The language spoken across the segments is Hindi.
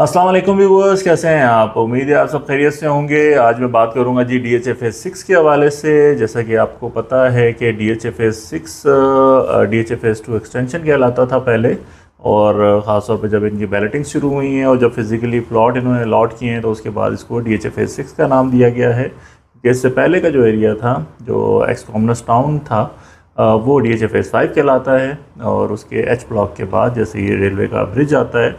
अस्सलाम वालेकुम व्यूवर्स कैसे हैं आप उम्मीद है आप सब खैरियत से होंगे आज मैं बात करूंगा जी D H F S six के हवाले से जैसा कि आपको पता है कि D H F S six D H F S two extension कहलाता था पहले और ख़ासतौर पर जब इनकी बैलेटिंग शुरू हुई हैं और जब फिज़िकली प्लॉट इन्होंने अलॉट किए हैं तो उसके बाद इसको D H F S six का नाम दिया गया है इससे पहले का जो एरिया था जो एक्स कॉमनस टाउन था वो D H F S five कहलाता है और उसके एच ब्लॉक के बाद जैसे ये रेलवे का ब्रिज आता है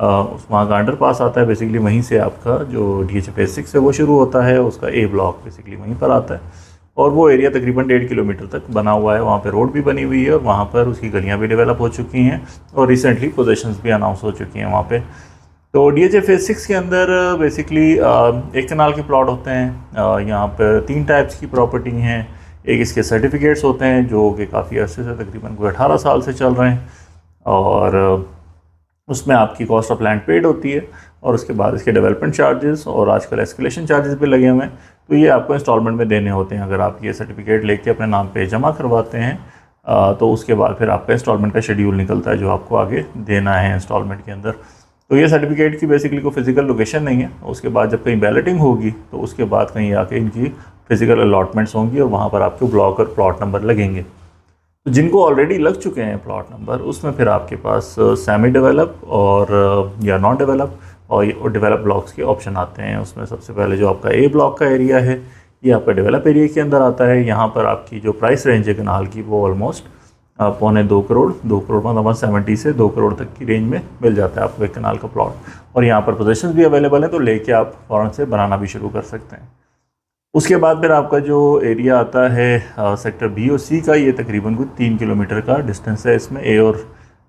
वहाँ का अंडर पास आता है बेसिकली वहीं से आपका जो D H F S six है वो शुरू होता है उसका ए ब्लॉक बेसिकली वहीं पर आता है और वो एरिया तकरीबन डेढ़ किलोमीटर तक बना हुआ है वहाँ पर रोड भी बनी हुई है और वहाँ पर उसकी गलियाँ भी डेवलप हो चुकी हैं और रिसेंटली पोजेशन भी अनाउंस हो चुकी हैं वहाँ पर तो D H F S six के अंदर बेसिकली एक कनाल के प्लॉट होते हैं यहाँ पर तीन टाइप्स की प्रॉपर्टी हैं एक इसके सर्टिफिकेट्स होते हैं जो कि काफ़ी अर्से से तकरीबन कोई अठारह साल से चल रहे हैं और उसमें आपकी कॉस्ट ऑफ लैंड पेड होती है और उसके बाद इसके डेवलपमेंट चार्जेस और आजकल एस्केलेशन चार्जेस भी लगे हुए हैं तो ये आपको इंस्टॉलमेंट में देने होते हैं अगर आप ये सर्टिफिकेट लेके अपने नाम पे जमा करवाते हैं आ, तो उसके बाद फिर आपका इंस्टॉलमेंट का शेड्यूल निकलता है जो आपको आगे देना है इंस्टॉलमेंट के अंदर तो ये सर्टिफिकेट की बेसिकली कोई फिज़िकल लोकेशन नहीं है उसके बाद जब कहीं बैलेटिंग होगी तो उसके बाद कहीं आके इनकी फ़िज़िकल अलाटमेंट्स होंगी और वहाँ पर आपके ब्लॉक और प्लॉट नंबर लगेंगे तो जिनको ऑलरेडी लग चुके हैं प्लॉट नंबर उसमें फिर आपके पास सेमी डेवलप और या नॉन डेवलप और डेवलप ब्लॉक्स के ऑप्शन आते हैं उसमें सबसे पहले जो आपका ए ब्लॉक का एरिया है ये आपका डेवलप एरिया के अंदर आता है यहाँ पर आपकी जो प्राइस रेंज है कनाल की वो ऑलमोस्ट पौने दो करोड़ दो करोड़ मतलब सेवेंटी से दो करोड़ तक की रेंज में मिल जाता है आपको एक कनाल का प्लॉट और यहाँ पर पोजेशन भी अवेलेबल है तो लेके आप फ़ौरन से बनाना भी शुरू कर सकते हैं उसके बाद फिर आपका जो एरिया आता है आ, सेक्टर बी और सी का ये तकरीबन कुछ तीन किलोमीटर का डिस्टेंस है इसमें ए और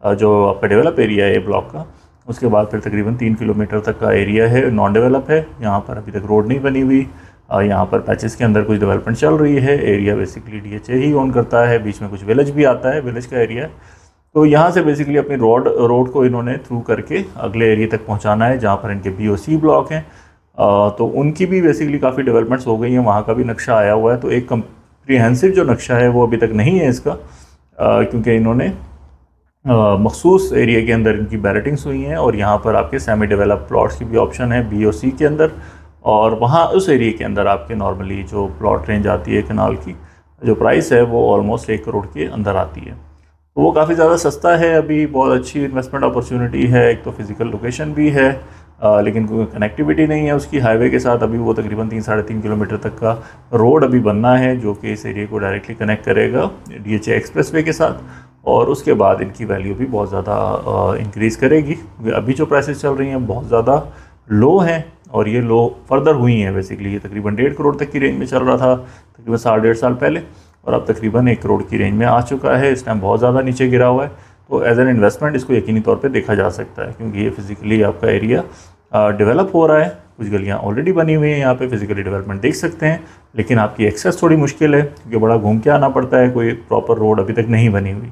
आ, जो आपका डेवलप एरिया है ए ब्लॉक का उसके बाद फिर तकरीबन तीन किलोमीटर तक का एरिया है नॉन डेवलप है यहाँ पर अभी तक रोड नहीं बनी हुई यहाँ पर पैचेस के अंदर कुछ डेवलपमेंट चल रही है area basically D H A ही ओन करता है बीच में कुछ विलेज भी आता है विलेज का एरिया तो यहाँ से बेसिकली अपनी रोड रोड को इन्होंने थ्रू करके अगले एरिया तक पहुँचाना है जहाँ पर इनके बी ओ सी ब्लॉक हैं तो उनकी भी बेसिकली काफ़ी डेवलपमेंट्स हो गई हैं वहाँ का भी नक्शा आया हुआ है तो एक कम्प्रीहेंसिव जो नक्शा है वो अभी तक नहीं है इसका क्योंकि इन्होंने मखसूस एरिया के अंदर इनकी बैरटिंग्स हुई हैं और यहाँ पर आपके सेमी डेवलप प्लॉट्स की भी ऑप्शन है बी ओ सी के अंदर और वहाँ उस एरिया के अंदर आपके नॉर्मली जो प्लॉट रेंज आती है कनाल की जो प्राइस है वो ऑलमोस्ट एक करोड़ के अंदर आती है तो वो काफ़ी ज़्यादा सस्ता है अभी बहुत अच्छी इन्वेस्टमेंट अपॉर्चुनिटी है एक तो फ़िज़िकल लोकेशन भी है आ, लेकिन कोई कनेक्टिविटी नहीं है उसकी हाईवे के साथ अभी वो तकरीबन तीन साढ़े तीन किलोमीटर तक का रोड अभी बनना है जो कि इस एरिया को डायरेक्टली कनेक्ट करेगा डी एच एक्सप्रेस वे के साथ और उसके बाद इनकी वैल्यू भी बहुत ज़्यादा इंक्रीज़ करेगी अभी जो प्राइसेस चल रही हैं बहुत ज़्यादा लो हैं और ये लो फर्दर हुई हैं बेसिकली ये तकरीबन डेढ़ करोड़ तक की रेंज में चल रहा था तकरीबन साढ़े डेढ़ साल पहले और अब तकरीबन एक करोड़ की रेंज में आ चुका है इस टाइम बहुत ज़्यादा नीचे गिरा हुआ है तो एज एन इन्वेस्टमेंट इसको यकीनी तौर पे देखा जा सकता है क्योंकि ये फिज़िकली आपका एरिया डेवलप हो रहा है कुछ गलियाँ ऑलरेडी बनी हुई हैं यहाँ पे फिज़िकली डेवलपमेंट देख सकते हैं लेकिन आपकी एक्सेस थोड़ी मुश्किल है क्योंकि बड़ा घूम के आना पड़ता है कोई प्रॉपर रोड अभी तक नहीं बनी हुई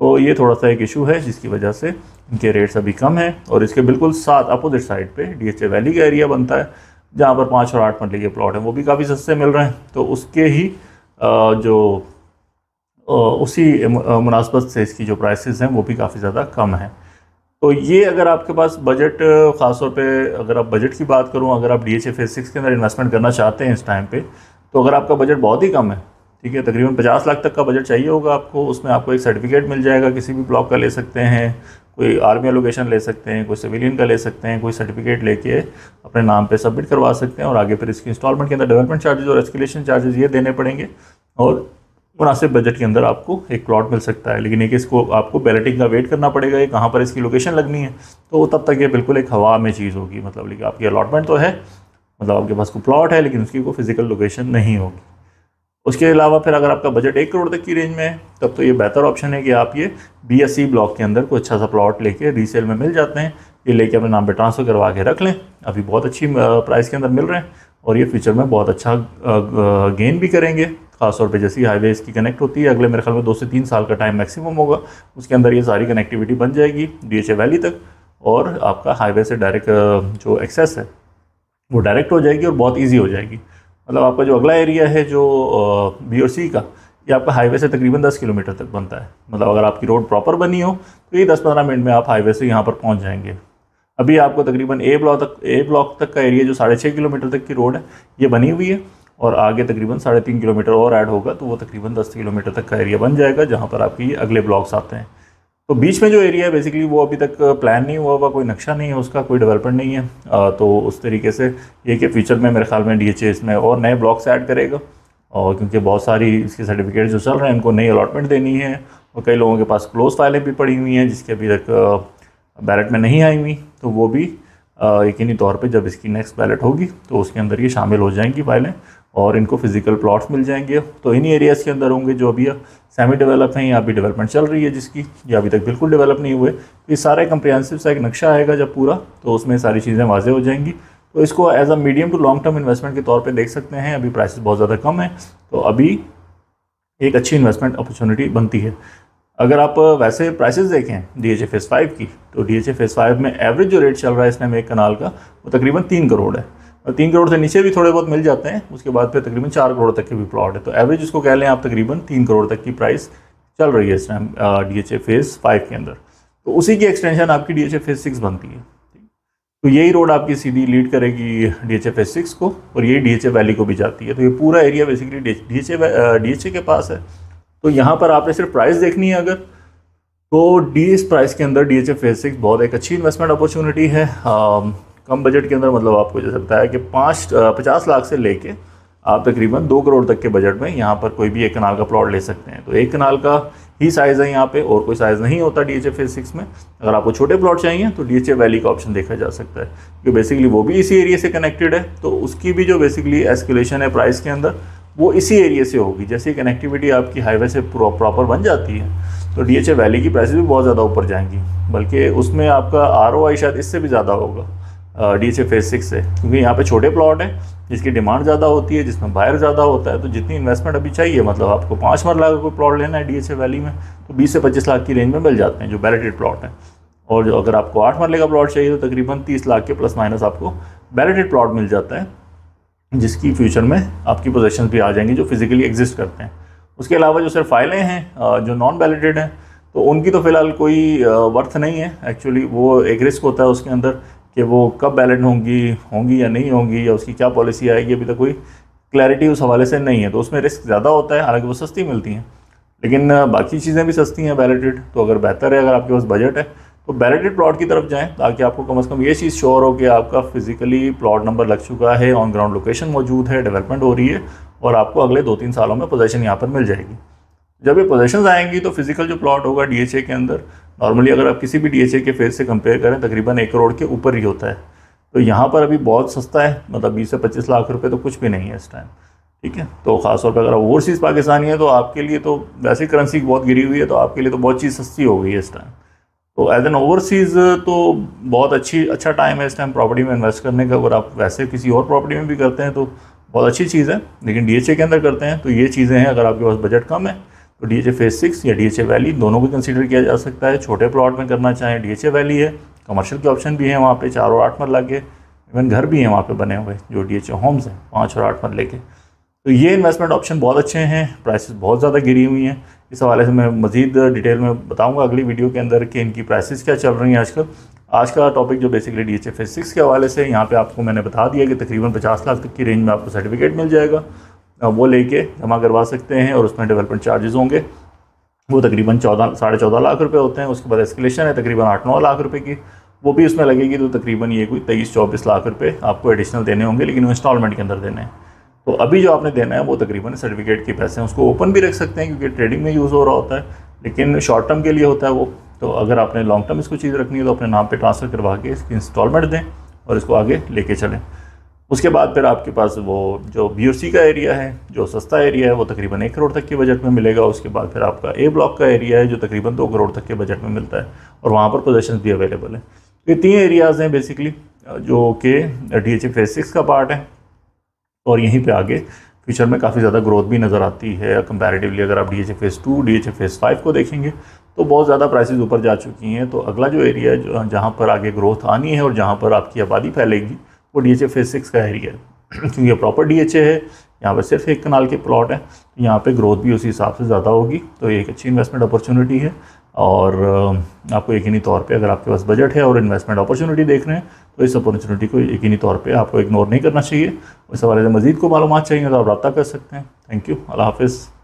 तो ये थोड़ा सा एक इशू है जिसकी वजह से इनके रेट्स अभी कम हैं और इसके बिल्कुल साथ अपोजिट साइड पर डी वैली का एरिया बनता है जहाँ पर पाँच और आठ मंडली के प्लॉट हैं वो भी काफ़ी सस्ते मिल रहे हैं तो उसके ही जो उसी मुनासबत से इसकी जो प्राइसेस हैं वो भी काफ़ी ज़्यादा कम हैं तो ये अगर आपके पास बजट ख़ासतौर पे अगर आप बजट की बात करूँ अगर आप डी एच एफ सिक्स के अंदर इन्वेस्टमेंट करना चाहते हैं इस टाइम पे तो अगर आपका बजट बहुत ही कम है ठीक है तकरीबन पचास लाख तक का बजट चाहिए होगा आपको उसमें आपको एक सर्टिफिकेट मिल जाएगा किसी भी ब्लॉक का ले सकते हैं कोई आर्मी एलोकेशन ले सकते हैं कोई सिविलियन का ले सकते हैं कोई सर्टिफिकेट लेके अपने नाम पे सबमिट करवा सकते हैं और आगे फिर इसकी इंस्टॉलमेंट के अंदर डेवलपमेंट चार्जेज और एस्केलेशन चार्जेज ये देने पड़ेंगे और मुनासिब बजट के अंदर आपको एक प्लॉट मिल सकता है लेकिन एक इसको आपको बैलेटिंग का वेट करना पड़ेगा ये कहाँ पर इसकी लोकेशन लगनी है तो तब तक ये बिल्कुल एक हवा में चीज़ होगी मतलब लेकिन आपकी अलॉटमेंट तो है मतलब आपके पास कोई प्लॉट है लेकिन उसकी कोई फिज़िकल लोकेशन नहीं होगी उसके अलावा फिर अगर आपका बजट एक करोड़ तक की रेंज में है तब तो ये बेहतर ऑप्शन है कि आप ये बी ब्लॉक e के अंदर कोई अच्छा सा प्लॉट लेके रीसेल में मिल जाते हैं ये लेके अपने नाम पे ट्रांसफ़र करवा के रख लें अभी बहुत अच्छी प्राइस के अंदर मिल रहे हैं और ये फ्यूचर में बहुत अच्छा गेन भी करेंगे खासतौर पर जैसी हाईवे इसकी कनेक्ट होती है अगले मेरे ख्याल में दो से तीन साल का टाइम मैक्सिमम होगा उसके अंदर ये सारी कनेक्टिविटी बन जाएगी डी वैली तक और आपका हाईवे से डायरेक्ट जो एक्सेस है वो डायरेक्ट हो जाएगी और बहुत ईजी हो जाएगी मतलब आपका जो अगला एरिया है जो बी और सी का ये आपका हाईवे से तकरीबन 10 किलोमीटर तक बनता है मतलब अगर आपकी रोड प्रॉपर बनी हो तो ये 10-15 मिनट में आप हाईवे से यहाँ पर पहुँच जाएंगे अभी आपको तकरीबन ए ब्लॉक तक ए ब्लॉक तक का एरिया जो साढ़े छः किलोमीटर तक की रोड है ये बनी हुई है और आगे तकरीबन साढ़े तीन किलोमीटर और ऐड होगा तो वो तकरीबन दस किलोमीटर तक का एरिया बन जाएगा जहाँ पर आपके अगले ब्लॉक्स आते हैं तो बीच में जो एरिया है बेसिकली वो अभी तक प्लान uh, नहीं हुआ हुआ कोई नक्शा नहीं है उसका कोई डेवलपमेंट नहीं है आ, uh, तो उस तरीके से ये कि फ्यूचर में मेरे ख्याल में डी एच इसमें और नए ब्लॉक्स ऐड करेगा और क्योंकि बहुत सारी इसके सर्टिफिकेट जो चल रहे हैं उनको नई अलॉटमेंट देनी है और कई लोगों के पास क्लोज फाइलें भी पड़ी हुई हैं जिसके अभी तक बैलेट uh, में नहीं आई हुई तो वो भी यकीनी तौर पे जब इसकी नेक्स्ट बैलेट होगी तो उसके अंदर ये शामिल हो जाएंगी फाइलें और इनको फिजिकल प्लॉट्स मिल जाएंगे तो इन्हीं एरियाज़ के अंदर होंगे जो अभी सेमी डेवलप हैं या अभी डेवलपमेंट चल रही है जिसकी या अभी तक बिल्कुल डेवलप नहीं हुए तो ये सारा एक सा एक नक्शा आएगा जब पूरा तो उसमें सारी चीज़ें वाजे हो जाएंगी तो इसको as a medium to long term investment के तौर पर देख सकते हैं अभी प्राइसेस बहुत ज़्यादा कम है तो अभी एक अच्छी इन्वेस्टमेंट अपॉर्चुनिटी बनती है अगर आप वैसे प्राइसेस देखें डी एच एफ फाइव की तो डी एच एफ फाइव में एवरेज जो रेट चल रहा है टाइम एक कनाल का वो तकरीबन तीन करोड़ है और तीन करोड़ से नीचे भी थोड़े बहुत मिल जाते हैं उसके बाद फिर तकरीबन चार करोड़ तक के भी प्लॉट है तो एवरेज इसको कह लें आप तकरीबन तीन करोड़ तक की प्राइस चल रही है इस time D H phase five के अंदर तो उसी की एक्सटेंशन आपकी डी एच फेज सिक्स बनती है तो यही रोड आपकी सीधी लीड करेगी D H F S six को और यही डी एच ए वैली को भी जाती है तो ये पूरा area basically D H A के पास है तो यहाँ पर आपने सिर्फ प्राइस देखनी है अगर तो डी इस प्राइस के अंदर D H F phase six बहुत एक अच्छी इन्वेस्टमेंट अपॉर्चुनिटी है आ, कम बजट के अंदर मतलब आपको जैसे बताया कि पाँच पचास लाख से लेके आप तकरीबन दो करोड़ तक के बजट में यहाँ पर कोई भी एक कनाल का प्लॉट ले सकते हैं तो एक कनाल का ही साइज़ है यहाँ पे और कोई साइज़ नहीं होता D H F phase six में अगर आपको छोटे प्लॉट चाहिए तो डी एच एफ वैली का ऑप्शन देखा जा सकता है क्योंकि बेसिकली वो भी इसी एरिया से कनेक्टेड है तो उसकी भी जो बेसिकली एस्कुलेशन है प्राइस के अंदर वो इसी एरिया से होगी जैसे कनेक्टिविटी आपकी हाईवे से प्रॉपर बन जाती है तो डी वैली की प्राइस भी बहुत ज़्यादा ऊपर जाएंगी बल्कि उसमें आपका आर शायद इससे भी ज़्यादा होगा डी एच फेज सिक्स से क्योंकि यहाँ पे छोटे प्लॉट हैं जिसकी डिमांड ज़्यादा होती है जिसमें बायर ज़्यादा होता है तो जितनी इन्वेस्टमेंट अभी चाहिए मतलब आपको पाँच मरला का कोई प्लॉट लेना है डी वैली में तो बीस से पच्चीस लाख की रेंज में मिल जाते हैं जो बैलेटेड प्लॉट हैं और जो अगर आपको आठ मरले का प्लॉट चाहिए तो तकरीबन तीस लाख के प्लस माइनस आपको बैलेटेड प्लॉट मिल जाता है जिसकी फ्यूचर में आपकी पोजेशन भी आ जाएंगी जो फिज़िकली एग्जिस्ट करते हैं उसके अलावा जो सर फाइलें हैं जो नॉन वैलिडेड हैं तो उनकी तो फ़िलहाल कोई वर्थ नहीं है एक्चुअली वो एक रिस्क होता है उसके अंदर कि वो कब वैलिड होंगी होंगी या नहीं होंगी या उसकी क्या पॉलिसी आएगी अभी तक कोई क्लैरिटी उस हवाले से नहीं है तो उसमें रिस्क ज़्यादा होता है हालांकि वो सस्ती मिलती हैं लेकिन बाकी चीज़ें भी सस्ती हैं वैलिडेड तो अगर बेहतर है अगर आपके पास बजट है तो बैलेटेड प्लॉट की तरफ जाएँ ताकि आपको कम अज़ कम ये चीज़ श्योर हो कि आपका फिजिकली प्लॉट नंबर लग चुका है ऑन ग्राउंड लोकेशन मौजूद है डेवलपमेंट हो रही है और आपको अगले दो तीन सालों में पोजेशन यहाँ पर मिल जाएगी जब ये पोजेशन आएंगी तो फिजिकल जो प्लॉट होगा डी के अंदर नॉर्मली अगर आप किसी भी डी के फेज से कंपेयर करें तकरीबन एक करोड़ के ऊपर ही होता है तो यहाँ पर अभी बहुत सस्ता है मतलब बीस से पच्चीस लाख रुपये तो कुछ भी नहीं है इस टाइम ठीक है तो खासतौर पर अगर आप ओवरसीज़ पाकिस्तानी है तो आपके लिए तो वैसे करेंसी बहुत गिरी हुई है तो आपके लिए तो बहुत चीज़ सस्ती हो गई है इस टाइम तो एज एन ओवरसीज़ तो बहुत अच्छी अच्छा टाइम है इस टाइम प्रॉपर्टी में इन्वेस्ट करने का अगर आप वैसे किसी और प्रॉपर्टी में भी करते हैं तो बहुत अच्छी चीज़ है लेकिन डी के अंदर करते हैं तो ये चीज़ें हैं अगर आपके पास बजट कम है तो D H A phase six या डी एच ए वैली दोनों को कंसिडर किया जा सकता है छोटे प्लॉट में करना चाहें डी एच ए वैली है कमर्शियल के ऑप्शन भी हैं वहाँ पे चार और आठ मरला के इवन घर भी हैं वहाँ पे बने हुए जो डी एच ए होम्स हैं पाँच और आठ मर लेके तो ये इन्वेस्टमेंट ऑप्शन बहुत अच्छे हैं प्राइसेस बहुत ज़्यादा गिरी हुई हैं इस हवाले से मैं मज़ीद डिटेल में बताऊँगा अगली वीडियो के अंदर कि इनकी प्राइसेस क्या चल रही हैं आजकल आज का टॉपिक जो basically D H F S six के हवाले से यहाँ पे आपको मैंने बता दिया कि तकरीबन पचास लाख तक की रेंज में आपको सर्टिफिकेट मिल जाएगा वो लेके जमा करवा सकते हैं और उसमें डेवलपमेंट चार्जेस होंगे वो तकरीबन चौदह साढ़े चौदह लाख रुपये होते हैं उसके बाद एस्केलेशन है तकरीबन आठ नौ लाख रुपये की वो भी उसमें लगेगी तो तकरीबन ये कोई तेईस चौबीस लाख रुपये आपको एडिशनल देने होंगे लेकिन इंस्टॉलमेंट के अंदर देने हैं तो अभी जो आपने देना है वो तकरीबन सर्टिफिकेट के पैसे हैं उसको ओपन भी रख सकते हैं क्योंकि ट्रेडिंग में यूज़ हो रहा होता है लेकिन शॉर्ट टर्म के लिए होता है वो तो अगर आपने लॉन्ग टर्म इसको चीज़ रखनी है तो अपने नाम पर ट्रांसफ़र करवा के इसकी इंस्टॉलमेंट दें और इसको आगे लेके चलें उसके बाद फिर आपके पास वो जो बी का एरिया है जो सस्ता एरिया है वो तकरीबन एक करोड़ तक के बजट में मिलेगा उसके बाद फिर आपका ए ब्लॉक का एरिया है जो तकरीबन दो करोड़ तक के बजट में मिलता है और वहाँ पर पोजेशन भी अवेलेबल है तो ये तीन एरियाज़ हैं बेसिकली जो कि डी एच ए सिक्स का पार्ट है और यहीं पे आगे फ्यूचर में काफ़ी ज़्यादा ग्रोथ भी नज़र आती है कंपैरेटिवली अगर आप D H F S to D H F S five को देखेंगे तो बहुत ज़्यादा प्राइसेस ऊपर जा चुकी हैं तो अगला जो एरिया है जहाँ पर आगे ग्रोथ आनी है और जहाँ पर आपकी आबादी फैलेगी वो D H F S six का एरिया है क्योंकि तो ये प्रॉपर डीएचए है यहाँ पर सिर्फ एक कनाल के प्लॉट हैं तो यहाँ पर ग्रोथ भी उसी हिसाब से ज़्यादा होगी तो एक अच्छी इन्वेस्टमेंट अपॉर्चुनिटी है और आपको यकीनी तौर पे अगर आपके पास बजट है और इन्वेस्टमेंट अपॉर्चुनिटी देख रहे हैं तो इस अपॉर्चुनिटी को यकीनी तौर पे आपको इग्नोर नहीं करना चाहिए इस हवाले से मजीद को मालूम चाहिए तो आप रब्ता कर सकते हैं थैंक यू अल्लाह हाफिज़